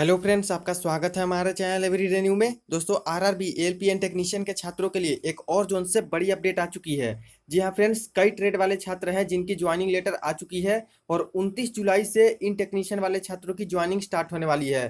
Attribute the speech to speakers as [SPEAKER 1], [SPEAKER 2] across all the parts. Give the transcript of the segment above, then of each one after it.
[SPEAKER 1] hello friends आपका स्वागत है हमारे चैनल एवरी रेन्यू में दोस्तों आरआरबी एलपीएन टेक्नीशियन के छात्रों के लिए एक और जोन से बड़ी अपडेट आ चुकी है जी हाँ फ्रेंड्स कई ट्रेड वाले छात्र हैं जिनकी ज्वाइनिंग लेटर आ चुकी है और 29 जुलाई से इन टेक्नीशियन वाले छात्रों की ज्वाइनिंग स्टार्ट होने वाली है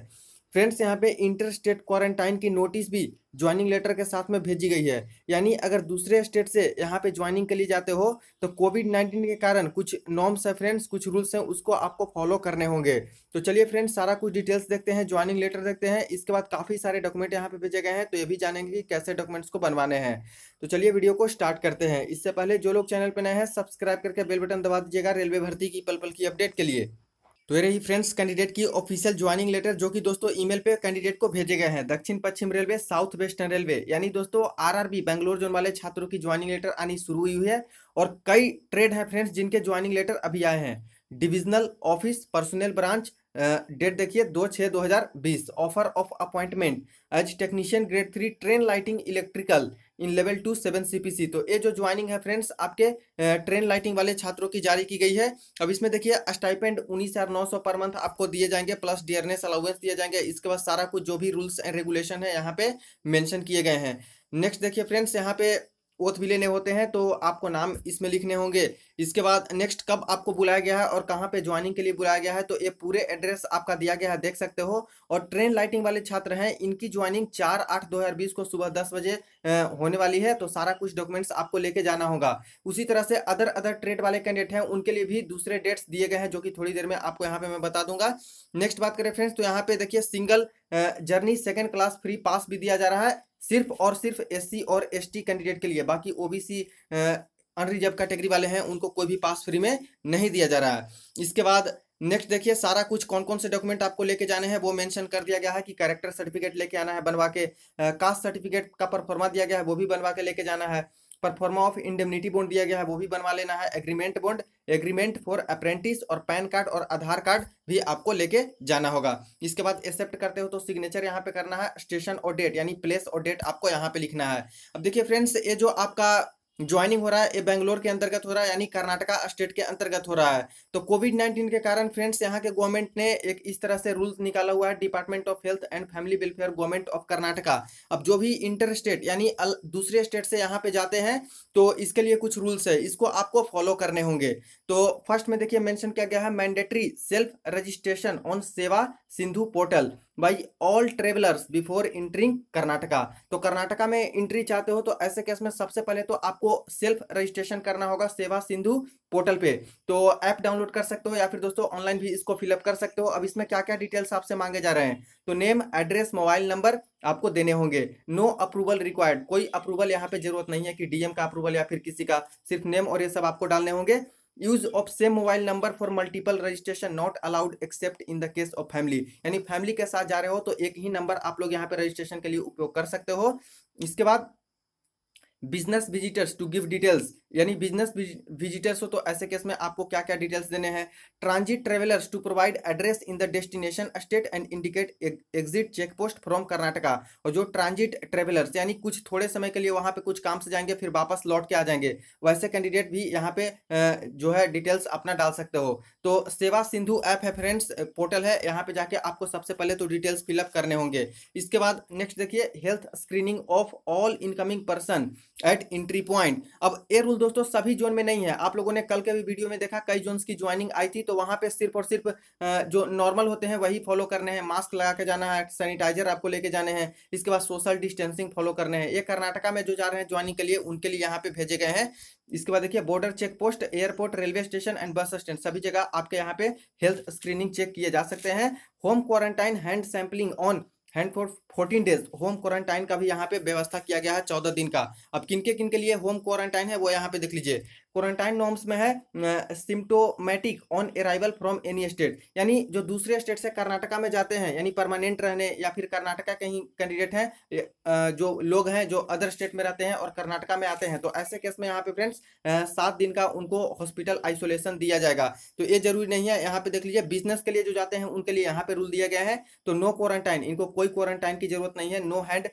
[SPEAKER 1] फ्रेंड्स यहाँ पे इंटर स्टेट क्वारंटाइन की नोटिस भी ज्वाइनिंग लेटर के साथ में भेजी गई है यानी अगर दूसरे स्टेट से यहाँ पे ज्वाइनिंग के लिए जाते हो तो कोविड नाइन्टीन के कारण कुछ नॉर्म्स है फ्रेंड्स कुछ रूल्स हैं उसको आपको फॉलो करने होंगे तो चलिए फ्रेंड्स सारा कुछ डिटेल्स देखते हैं ज्वाइनिंग लेटर देखते हैं इसके बाद काफ़ी सारे डॉक्यूमेंट यहाँ पे भेजे गए हैं तो ये भी जानेंगे कि कैसे डॉक्यूमेंट्स को बनवाने हैं तो चलिए वीडियो को स्टार्ट करते हैं इससे पहले जो लोग चैनल पर नए हैं सब्सक्राइब करके बेल बटन दबा दीजिएगा रेलवे भर्ती की पल पल की अपडेट के लिए तो ये रही फ्रेंड्स कैंडिडेट की ऑफिशियल ज्वाइनिंग लेटर जो कि दोस्तों ईमेल पे कैंडिडेट को भेजे गए हैं दक्षिण पश्चिम रेलवे साउथ वेस्टर्न रेलवे यानी दोस्तों आरआरबी बेंगलोर जोन वाले छात्रों की ज्वाइनिंग लेटर आनी शुरू हुई है और कई ट्रेड हैं फ्रेंड्स जिनके ज्वाइनिंग लेटर अभी आए हैं divisional office personnel branch date देखिए दो छः दो हज़ार बीस offer of appointment as technician grade three train lighting electrical in level two seven CPC तो ये जो ज्वाइनिंग है फ्रेंड्स आपके ट्रेन लाइटिंग वाले छात्रों की जारी की गई है अब इसमें देखिए स्टाइपेंड उन्नीस हज़ार नौ सौ पर मंथ आपको दिए जाएंगे प्लस डियरनेस अलाउेंस दिए जाएंगे इसके बाद सारा कुछ जो भी रूल्स एंड रेगुलेशन है यहाँ पे मेंशन किए गए हैं नेक्स्ट देखिए फ्रेंड्स यहाँ पे ओथ भी लेने होते हैं तो आपको नाम इसमें लिखने होंगे इसके बाद नेक्स्ट कब आपको बुलाया गया है और कहाँ पे ज्वाइनिंग के लिए बुलाया गया है तो ये पूरे एड्रेस आपका दिया गया है देख सकते हो और ट्रेन लाइटिंग वाले छात्र हैं इनकी ज्वाइनिंग चार आठ दो हजार बीस को सुबह दस बजे होने वाली है तो सारा कुछ डॉक्यूमेंट्स आपको लेके जाना होगा उसी तरह से अदर अदर ट्रेड वाले कैंडिडेट हैं उनके लिए भी दूसरे डेट्स दिए गए हैं जो कि थोड़ी देर में आपको यहाँ पे मैं बता दूंगा नेक्स्ट बात करें फ्रेंड्स तो यहाँ पे देखिए single journey second class free pass भी दिया जा रहा है सिर्फ और सिर्फ एससी और एसटी कैंडिडेट के लिए बाकी ओबीसी अनरिजर्व कैटेगरी वाले हैं उनको कोई भी पास फ्री में नहीं दिया जा रहा है इसके बाद नेक्स्ट देखिए सारा कुछ कौन कौन से डॉक्यूमेंट आपको लेके जाने हैं वो मेंशन कर दिया गया है कि कैरेक्टर सर्टिफिकेट लेके आना है बनवा के कास्ट सर्टिफिकेट का परफॉर्मा दिया गया है वो भी बनवा के लेके जाना है परफॉर्मा ऑफ इंडेमनिटी बॉन्ड दिया गया है वो भी बनवा लेना है agreement bond agreement for apprentice और पैन कार्ड और आधार कार्ड भी आपको लेके जाना होगा इसके बाद एक्सेप्ट करते हो तो सिग्नेचर यहाँ पे करना है स्टेशन और डेट यानी प्लेस और डेट आपको यहाँ पे लिखना है अब देखिए फ्रेंड्स ये जो आपका ज्वाइनिंग हो रहा है ये बेंगलोर के अंतर्गत हो रहा है यानी कर्नाटका स्टेट के अंतर्गत हो रहा है तो कोविड नाइन्टीन के कारण फ्रेंड्स यहाँ के गवर्नमेंट ने एक इस तरह से रूल्स निकाला हुआ है department of health and family welfare government of Karnataka अब जो भी इंटर स्टेट यानी दूसरे स्टेट से यहाँ पे जाते हैं तो इसके लिए कुछ रूल्स है इसको आपको फॉलो करने होंगे तो फर्स्ट में देखिए मैंशन किया गया है mandatory self registration on Seva Sindhu portal by all travellers before entering Karnataka तो कर्नाटका में इंट्री चाहते हो तो ऐसे केस में सबसे पहले तो आपको सेल्फ रजिस्ट्रेशन करना होगा सेवा सिंधु पोर्टल पे तो ऐप डाउनलोड कर सकते हो या फिर दोस्तों ऑनलाइन भी इसको फिलअप कर सकते हो अब इसमें क्या क्या डिटेल्स आपसे मांगे जा रहे हैं तो नेम एड्रेस मोबाइल नंबर आपको देने होंगे नो अप्रूवल रिक्वायर्ड कोई अप्रूवल यहाँ पे जरूरत नहीं है कि डीएम का अप्रूवल या फिर किसी का सिर्फ नेम और ये सब आपको डालने होंगे use of same mobile number for multiple registration not allowed except in the case of family यानी फैमिली के साथ जा रहे हो तो एक ही नंबर आप लोग यहाँ पे रजिस्ट्रेशन के लिए उपयोग कर सकते हो इसके बाद business visitors to give details यानी बिजनेस विजिटर्स हो तो ऐसे केस में आपको क्या क्या डिटेल्स देने हैं transit travellers to provide address in the destination state and indicate exit check post from Karnataka और जो ट्रांजिट ट्रेवलर्स यानी कुछ थोड़े समय के लिए वहां पे कुछ काम से जाएंगे फिर वापस लौट के आ जाएंगे वैसे कैंडिडेट भी यहाँ पे जो है डिटेल्स अपना डाल सकते हो तो सेवा सिंधु ऐप है फ्रेंड्स पोर्टल है यहाँ पे जाके आपको सबसे पहले तो डिटेल्स फिलअप करने होंगे इसके बाद नेक्स्ट देखिए health screening of all incoming person at entry point अब ए रूल दोस्तों सभी जोन में नहीं है आप लोगों ने कल के भी वीडियो में देखा कई जोन की ज्वाइनिंग आई थी तो वहां पे सिर्फ और सिर्फ जो नॉर्मल होते हैं वही फॉलो करने हैं मास्क लगा के जाना है सैनिटाइजर आपको लेके जाने हैं इसके बाद सोशल डिस्टेंसिंग फॉलो करने हैं ये कर्नाटका में जो जा रहे हैं ज्वाइनिंग के लिए उनके लिए यहाँ पे भेजे गए हैं इसके बाद देखिए border check post airport railway station and bus stand सभी जगह आपके यहाँ पे हेल्थ स्क्रीनिंग चेक किए जा सकते हैं home quarantine hand stamping on hand for fourteen days home quarantine का भी यहाँ पे व्यवस्था किया गया है चौदह दिन का अब किनके किनके लिए होम क्वारंटाइन है वो यहाँ पे देख लीजिए क्वारंटाइन नॉर्म्स में है symptomatic on arrival from any state यानी जो दूसरे स्टेट से कर्नाटका में जाते हैं यानी परमानेंट रहने या फिर कर्नाटका के ही कैंडिडेट हैं जो लोग हैं जो अदर स्टेट में रहते हैं और कर्नाटका में आते हैं तो ऐसे केस में यहाँ पे फ्रेंड्स सात दिन का उनको हॉस्पिटल आइसोलेशन दिया जाएगा तो ये जरूरी नहीं है यहाँ पे देख लीजिए बिजनेस के लिए जो जाते हैं उनके लिए यहाँ पे रूल दिया गया है तो नो क्वारंटाइन इनको कोई क्वारंटाइन की जरूरत नहीं है no hand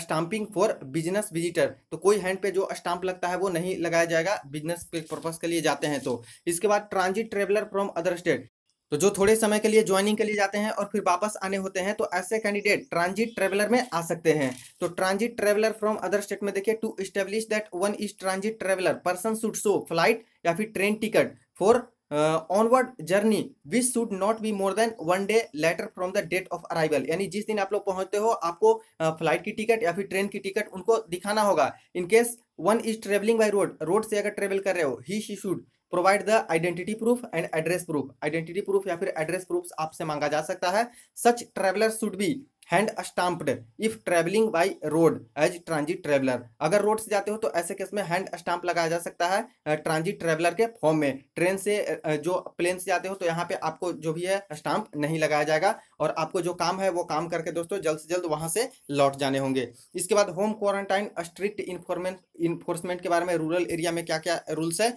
[SPEAKER 1] stamping for business visitor तो कोई हैंड पे जो स्टाम्प लगता है वो नहीं लगाया जाएगा बिजनेस के पर्पज़ के लिए जाते हैं तो इसके बाद transit traveller from other state तो जो थोड़े समय के लिए ज्वाइनिंग के लिए जाते हैं और फिर वापस आने होते हैं तो ऐसे कैंडिडेट ट्रांजिट ट्रेवलर में आ सकते हैं तो transit traveller from other state में देखिए to establish that one is transit traveller person should show flight या फिर train ticket for onward journey which should not be more than one day later from the date of arrival यानी जिस दिन आप लोग पहुंचते हो आपको फ्लाइट uh, की टिकट या फिर ट्रेन की टिकट उनको दिखाना होगा in case one is travelling by road road से अगर ट्रेवल कर रहे हो he she should provide the identity proof and address proof identity proof या फिर एड्रेस प्रूफ आपसे मांगा जा सकता है such traveller should be hand stamped if travelling by road as transit traveller अगर रोड से जाते हो तो ऐसे केस में हैंड स्टाम्प लगाया जा सकता है ट्रांजिट ट्रेवलर के फॉर्म में ट्रेन से जो प्लेन से जाते हो तो यहाँ पे आपको जो भी है स्टाम्प नहीं लगाया जाएगा और आपको जो काम है वो काम करके दोस्तों जल्द से जल्द वहाँ से लौट जाने होंगे इसके बाद home quarantine strict informant enforcement के बारे में रूरल एरिया में क्या क्या रूल्स है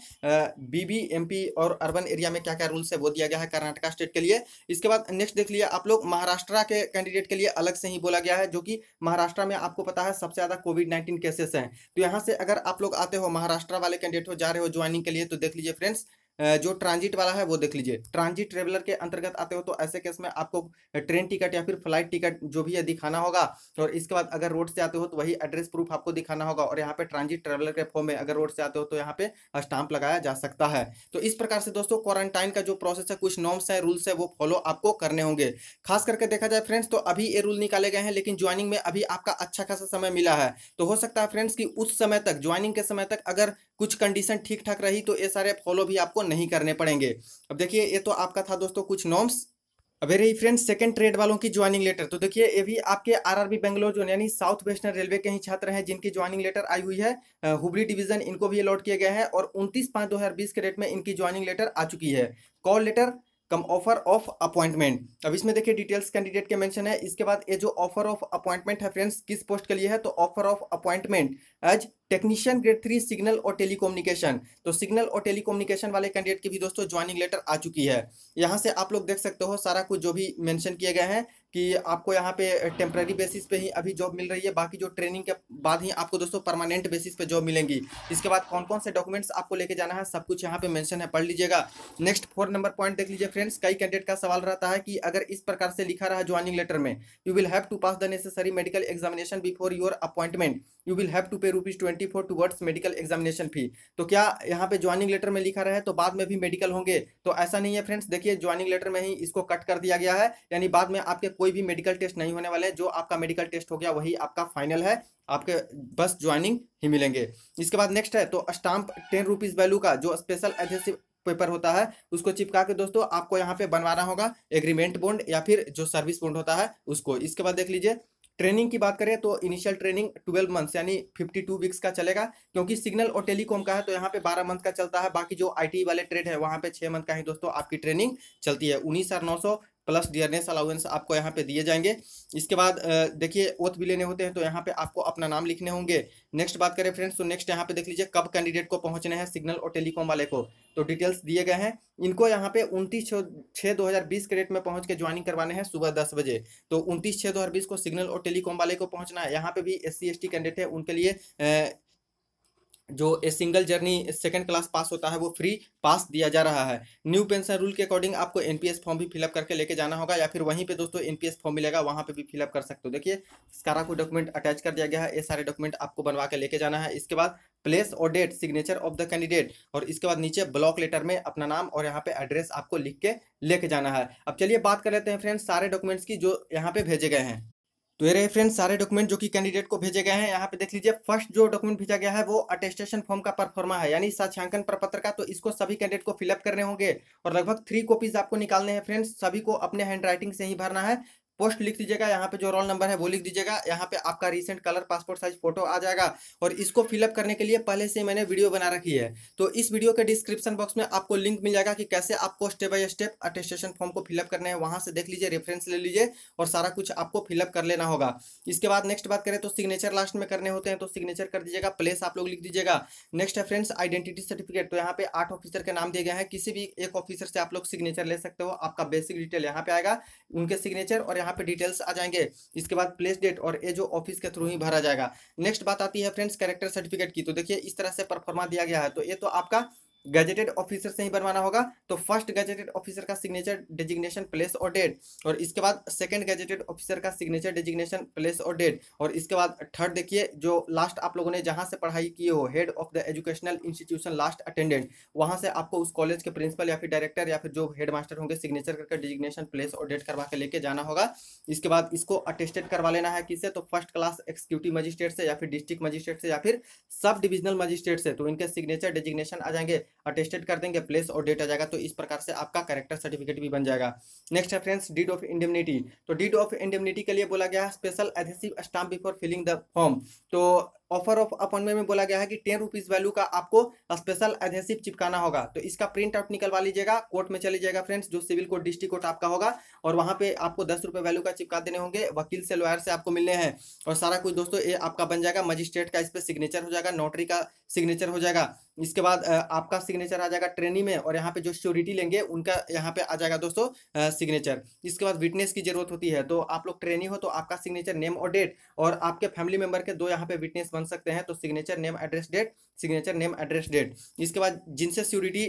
[SPEAKER 1] B B P urban area में क्या क्या रूल्स है वो दिया गया है कर्नाटका स्टेट के लिए इसके बाद नेक्स्ट देख लिया आप लोग महाराष्ट्र के कैंडिडेट के लिए अलग से ही बोला गया है जो कि महाराष्ट्र में आपको पता है सबसे ज़्यादा कोविड नाइन्टीन केसेस हैं तो यहाँ से अगर आप लोग आते हो महाराष्ट्र वाले कैंडिडेट हो जा रहे हो ज्वाइनिंग के लिए तो देख लीजिए फ्रेंड्स जो ट्रांजिट वाला है वो देख लीजिए ट्रांजिट ट्रेवलर के अंतर्गत आते हो तो ऐसे केस में आपको ट्रेन टिकट या फिर फ्लाइट टिकट जो भी है दिखाना होगा और इसके बाद अगर रोड से आते हो तो वही एड्रेस प्रूफ आपको दिखाना होगा और यहाँ पे ट्रांजिट ट्रेवलर के फॉर्म में अगर रोड से आते हो तो यहाँ पे स्टाम्प लगाया जा सकता है तो इस प्रकार से दोस्तों क्वारंटाइन का जो प्रोसेस है कुछ नॉर्म्स है रूल्स है वो फॉलो आपको करने होंगे खास करके देखा जाए फ्रेंड्स तो अभी ये रूल निकाले गए हैं लेकिन ज्वाइनिंग में अभी आपका अच्छा खासा समय मिला है तो हो सकता है फ्रेंड्स की उस समय तक ज्वाइनिंग के समय तक अगर कुछ कंडीशन ठीक ठाक रही तो ये सारे फॉलो भी आपको नहीं करने पड़ेंगे अब देखिए ये तो आपका था दोस्तों कुछ नॉर्म्स अब रही फ्रेंड्स सेकंड ट्रेड वालों की ज्वाइनिंग लेटर तो देखिए ये भी आपके आरआरबी बेंगलोर जोन यानी साउथ वेस्टर्न रेलवे के ही छात्र हैं जिनकी ज्वाइनिंग लेटर आई हुई है हुबली डिवीजन इनको भी अलॉट किया गया है और 29 पाँच 2020 के डेट में इनकी ज्वाइनिंग लेटर आ चुकी है call letter cum offer of appointment अब इसमें देखिए डिटेल्स कैंडिडेट के मेंशन है इसके बाद ये जो ऑफर ऑफ अपॉइंटमेंट है फ्रेंड्स किस पोस्ट के लिए है तो offer of appointment as technician grade three signal और टेलीकम्युनिकेशन तो सिग्नल और टेलीकोम्युनिकेशन वाले कैंडिडेट की भी दोस्तों ज्वाइनिंग लेटर आ चुकी है यहाँ से आप लोग देख सकते हो सारा कुछ जो भी मेंशन किए गए हैं कि आपको यहाँ पे टेम्प्रेरी बेसिस पे ही अभी जॉब मिल रही है बाकी जो ट्रेनिंग के बाद ही आपको दोस्तों परमानेंट बेसिस पे जॉब मिलेंगी इसके बाद कौन कौन से डॉक्यूमेंट्स आपको लेके जाना है सब कुछ यहाँ पे मेंशन है पढ़ लीजिएगा नेक्स्ट फोर नंबर पॉइंट देख लीजिए फ्रेंड्स कई कैंडिडेट का सवाल रहता है कि अगर इस प्रकार से लिखा रहा ज्वाइनिंग लेटर में you will have to pass the necessary medical examination before your appointment you will have to pay rupees twenty four towards medical examination fee तो क्या यहाँ पे ज्वाइनिंग लेटर में लिखा रहा है तो बाद में भी मेडिकल होंगे तो ऐसा नहीं है फ्रेंड्स देखिए ज्वाइनिंग लेटर में ही इसको कट कर दिया गया है यानी बाद में आपके कोई भी मेडिकल टेस्ट नहीं होने वाले जो आपका मेडिकल टेस्ट हो गया वही आपका फाइनल है आपके बस ज्वाइनिंग ही मिलेंगे इसके बाद नेक्स्ट है तो स्टाम्प टेन रुपीज़ वैल्यू का जो स्पेशल एडहेसिव पेपर होता है उसको चिपका के दोस्तों आपको यहाँ पे बनवाना होगा एग्रीमेंट बोन्ड या फिर जो सर्विस बोन्ड होता है उसको इसके बाद देख लीजिए ट्रेनिंग की बात करें तो इनिशियल ट्रेनिंग 12 मंथ्स यानी 52 वीक्स का चलेगा क्योंकि सिग्नल और टेलीकॉम का है तो यहाँ पे 12 मंथ का चलता है बाकी जो आईटी वाले ट्रेड है वहाँ पे 6 मंथ का ही दोस्तों आपकी ट्रेनिंग चलती है उन्नीस हजार प्लस डियरनेस अलाउेंस आपको यहाँ पे दिए जाएंगे इसके बाद देखिए ओथ भी लेने होते हैं तो यहाँ पे आपको अपना नाम लिखने होंगे नेक्स्ट बात करें फ्रेंड्स तो नेक्स्ट यहाँ पे देख लीजिए कब कैंडिडेट को पहुँचने हैं सिग्नल और टेलीकॉम वाले को तो डिटेल्स दिए गए हैं इनको यहाँ पे उनतीस छः दो हज़ार बीस के डेट में पहुँच के ज्वाइनिंग करवाने हैं सुबह दस बजे तो उनतीस छः दो हज़ार बीस को सिग्नल और टेलीकॉम वाले को पहुँचना है यहाँ पे भी एस सी कैंडिडेट है उनके लिए जो a single journey second class pass होता है वो फ्री पास दिया जा रहा है न्यू पेंशन रूल के अकॉर्डिंग आपको एनपीएस फॉर्म भी फिलअप करके लेके जाना होगा या फिर वहीं पे दोस्तों एनपीएस फॉर्म मिलेगा वहाँ पे भी फिलअप कर सकते हो देखिए सारा को डॉक्यूमेंट अटैच कर दिया गया है ये सारे डॉक्यूमेंट आपको बनवा के लेके जाना है इसके बाद प्लेस और date signature of the candidate और इसके बाद नीचे ब्लॉक लेटर में अपना नाम और यहाँ पे एड्रेस आपको लिख के लेके जाना है अब चलिए बात कर लेते हैं फ्रेंड्स सारे डॉक्यूमेंट्स की जो यहाँ पे भेजे गए हैं तो ये रहे फ्रेंड्स सारे डॉक्यूमेंट जो कि कैंडिडेट को भेजे गए हैं यहाँ पे देख लीजिए फर्स्ट जो डॉक्यूमेंट भेजा गया है वो अटेस्टेशन फॉर्म का परफॉर्मा है यानी साक्षांकन प्रपत्र का तो इसको सभी कैंडिडेट को फिलअप करने होंगे और लगभग थ्री कॉपीज आपको निकालने हैं फ्रेंड्स सभी को अपने हैंड से ही भरना है पोस्ट लिख दीजिएगा यहाँ पे जो रोल नंबर है वो लिख दीजिएगा यहाँ पे आपका recent colour passport size photo आ जाएगा और इसको फिलअप करने के लिए पहले से मैंने वीडियो बना रखी है तो इस वीडियो के डिस्क्रिप्शन बॉक्स में आपको लिंक मिल जाएगा कि कैसे आपको step by step attestation form को फिलअप करना है वहाँ से देख लीजिए रेफरेंस ले लीजिए और सारा कुछ आपको फिलअप कर लेना होगा इसके बाद नेक्स्ट बात करें तो सिग्नेचर लास्ट में करने होते हैं तो सिग्नेचर कर दीजिएगा प्लेस आप लोग लिख दीजिएगा नेक्स्ट है फ्रेंड्स आइडेंटिटी सर्टिफिकेट तो यहाँ पे आठ ऑफिसर के नाम दिए गए हैं किसी भी एक ऑफिसर से आप लोग सिग्नेचर ले सकते हो आपका बेसिक डिटेल यहाँ पे आएगा उनके सिग्नेचर और यहाँ यहाँ पे डिटेल्स आ जाएंगे इसके बाद प्लेस डेट और ये जो ऑफिस के थ्रू ही भरा जाएगा नेक्स्ट बात आती है फ्रेंड्स कैरेक्टर सर्टिफिकेट की तो देखिए इस तरह से परफॉर्मा दिया गया है तो ये तो आपका गजेटेड ऑफिसर से ही बनवाना होगा तो फर्स्ट गजेटेड ऑफिसर का सिग्नेचर डेजिग्नेशन प्लेस और डेट और इसके बाद सेकंड गजेटेड ऑफिसर का सिग्नेचर डेजिग्नेशन प्लेस और डेट और इसके बाद थर्ड देखिए जो लास्ट आप लोगों ने जहां से पढ़ाई की हो head of the educational institution last attendant वहां से आपको उस कॉलेज के प्रिंसिपल या फिर डायरेक्टर या फिर जो हेड मास्टर होंगे सिग्नेचर करके डिजिग्नेशन प्लेस और डेट करवा के लेके जाना होगा इसके बाद इसको अटेस्टेड करवा लेना है किससे तो फर्स्ट क्लास एक्सिक्यूटिव मजिस्ट्रेट से या फिर डिस्ट्रिक्ट मजिस्ट्रेट से या फिर सब डिविजनल मजिस्ट्रेट से तो इनके सिग्नेचर डेजिग्नेशन आ जाएंगे अटेस्टेड कर देंगे प्लेस और डेट आ जाएगा तो इस प्रकार से आपका करेक्टर सर्टिफिकेट भी बन जाएगा नेक्स्ट है फ्रेंड्स डीड ऑफ इंडेमिनिटी तो डीड ऑफ इंडेमिनिटी के लिए बोला गया है special adhesive stamp before filling the form तो ऑफर ऑफ अपॉइंटमेंट में बोला गया है कि टेन रुपीज़ वैल्यू का आपको स्पेशल एडहेसिव चिपकाना होगा तो इसका प्रिंट आउट निकलवा लीजिएगा कोर्ट में चले जाएगा फ्रेंड्स जो सिविल कोर्ट डिस्ट्रिक्ट कोर्ट आपका होगा और वहां पे आपको दस रुपए वैल्यू का चिपका देने होंगे वकील से लॉयर से आपको मिलने हैं और सारा कुछ दोस्तों ये आपका बन जाएगा मजिस्ट्रेट का इस पर सिग्नेचर हो जाएगा नोटरी का सिग्नेचर हो जाएगा इसके बाद आपका सिग्नेचर आ जाएगा ट्रेनिंग में और यहाँ पे जो श्योरिटी लेंगे उनका यहाँ पे आ जाएगा दोस्तों सिग्नेचर इसके बाद विटनेस की जरूरत होती है तो आप लोग ट्रेनिंग हो तो आपका सिग्नेचर नेम और डेट और आपके फैमिली मेंबर के दो यहाँ पे विटनेस बन सकते हैं तो signature name address date signature name address date इसके बाद जिनसे श्योरिटी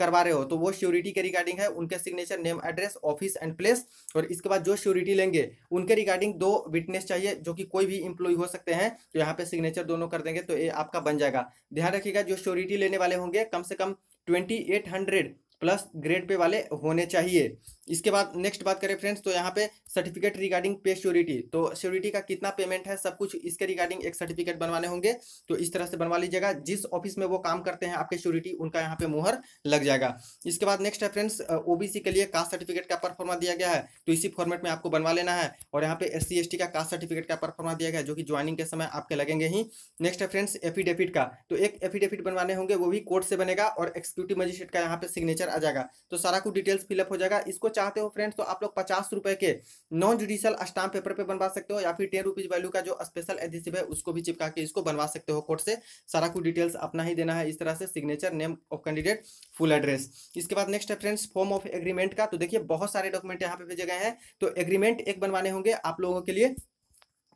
[SPEAKER 1] करवा रहे हो तो वो श्योरिटी के रिगार्डिंग है उनके signature name address office and place और इसके बाद जो श्योरिटी लेंगे उनके रिगार्डिंग दो विटनेस चाहिए जो कि कोई भी इंप्लॉय हो सकते हैं तो यहाँ पे सिग्नेचर दोनों कर देंगे तो ये आपका बन जाएगा ध्यान रखिएगा जो श्योरिटी लेने वाले होंगे कम से कम ट्वेंटी प्लस ग्रेड पे वाले होने चाहिए इसके बाद नेक्स्ट बात करें फ्रेंड्स तो यहाँ पे सर्टिफिकेट रिगार्डिंग पे श्योरिटी तो श्योरिटी का कितना पेमेंट है सब कुछ इसके रिगार्डिंग एक सर्टिफिकेट बनवाने होंगे तो इस तरह से बनवा लीजिएगा जिस ऑफिस में वो काम करते हैं आपके श्योरिटी उनका यहाँ पे मुहर लग जाएगा इसके बाद नेक्स्ट है फ्रेंड्स ओबीसी के लिए कास्ट सर्टिफिकेट का परफॉर्मा दिया गया है तो इसी फॉर्मेट में आपको बनवा लेना है और यहाँ पे एस सी का कास्ट सर्टिफिकेट का परफॉर्मा दिया गया है जो कि ज्वाइनिंग के समय आपके लगेंगे ही नेक्स्ट है फ्रेंड्स एफिडेविट का तो एक एफिडेविट बनवाने होंगे वो भी कोर्ट से बनेगा और एक्सिक्यूटिव मजिस्ट्रेट का यहाँ पे सिग्नेचर आ जाएगा तो सारा कुछ डिटेल्स फिलअप हो जाएगा इसको चाहते हो फ्रेंड्स तो आप लोग पचास रुपए के नॉन जुडिशियल स्टाम्प पेपर पे बनवा सकते हो या फिर टेन रुपीज वैल्यू का जो स्पेशल एडिसिव है उसको भी चिपका के इसको बनवा सकते हो कोर्ट से सारा कुछ डिटेल्स अपना ही देना है इस तरह से signature name of candidate full address इसके बाद नेक्स्ट है फ्रेंड्स फॉर्म ऑफ एग्रीमेंट का तो देखिए बहुत सारे डॉक्यूमेंट यहाँ पे भेजे गए हैं तो एग्रीमेंट एक बनवाने होंगे आप लोगों के लिए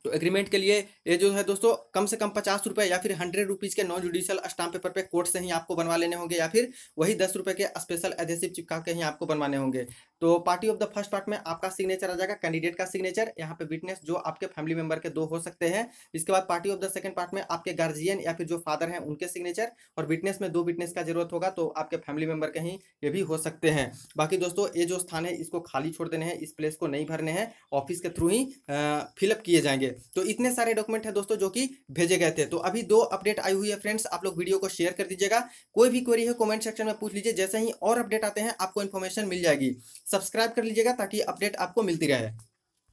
[SPEAKER 1] तो एग्रीमेंट के लिए ये जो है दोस्तों कम से कम पचास रुपये या फिर हंड्रेड रुपीज़ के नॉन जुडिशियल स्टाम्प पेपर पे कोर्ट से ही आपको बनवा लेने होंगे या फिर वही दस रुपये के स्पेशल एडहेसिव चिपका के ही आपको बनवाने होंगे तो party of the first part में आपका सिग्नेचर आ जाएगा कैंडिडेट का सिग्नेचर यहाँ पे विटनेस जो आपके फैमिली मेंबर के दो हो सकते हैं इसके बाद party of the second part में आपके गार्जियन या फिर जो फादर हैं उनके सिग्नेचर और विटनेस में दो विटनेस का जरूरत होगा तो आपके फैमिली मेंबर के ही ये भी हो सकते हैं बाकी दोस्तों ये जो स्थान है इसको खाली छोड़ देने हैं इस प्लेस को नहीं भरने हैं ऑफिस के थ्रू ही फिलअप किए जाएंगे तो इतने सारे डॉक्यूमेंट है दोस्तों जो कि भेजे गए थे तो अभी दो अपडेट आई हुई है फ्रेंड्स आप लोग वीडियो को शेयर कर दीजिएगा कोई भी क्वेरी है कॉमेंट सेक्शन में पूछ लीजिए जैसे ही और अपडेट आते हैं आपको इन्फॉर्मेशन मिल जाएगी सब्सक्राइब कर लीजिएगा ताकि अपडेट आपको मिलती रहे